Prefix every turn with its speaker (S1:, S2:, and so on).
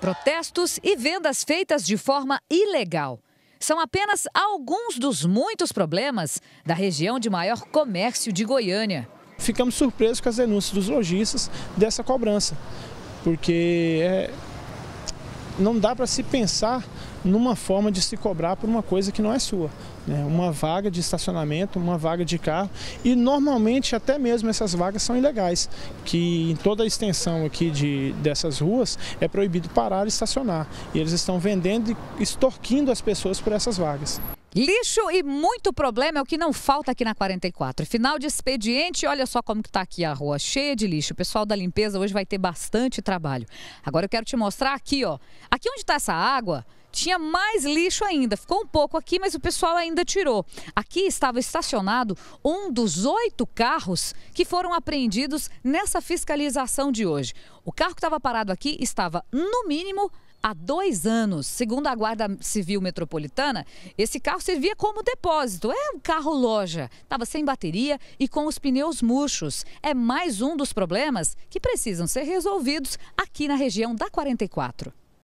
S1: Protestos e vendas feitas de forma ilegal são apenas alguns dos muitos problemas da região de maior comércio de Goiânia.
S2: Ficamos surpresos com as denúncias dos lojistas dessa cobrança, porque é não dá para se pensar numa forma de se cobrar por uma coisa que não é sua. Né? Uma vaga de estacionamento, uma vaga de carro e normalmente até mesmo essas vagas são ilegais, que em toda a extensão aqui de, dessas ruas é proibido parar e estacionar. E eles estão vendendo e extorquindo as pessoas por essas
S1: vagas. Lixo e muito problema é o que não falta aqui na 44. Final de expediente, olha só como que tá aqui a rua, cheia de lixo. O pessoal da limpeza hoje vai ter bastante trabalho. Agora eu quero te mostrar aqui, ó. Aqui onde está essa água, tinha mais lixo ainda. Ficou um pouco aqui, mas o pessoal ainda tirou. Aqui estava estacionado um dos oito carros que foram apreendidos nessa fiscalização de hoje. O carro que estava parado aqui estava, no mínimo, há dois anos. Segundo a Guarda Civil Metropolitana, esse carro servia como depósito. É um carro loja. Estava sem bateria e com os pneus murchos. É mais um dos problemas que precisam ser resolvidos aqui na região da 44.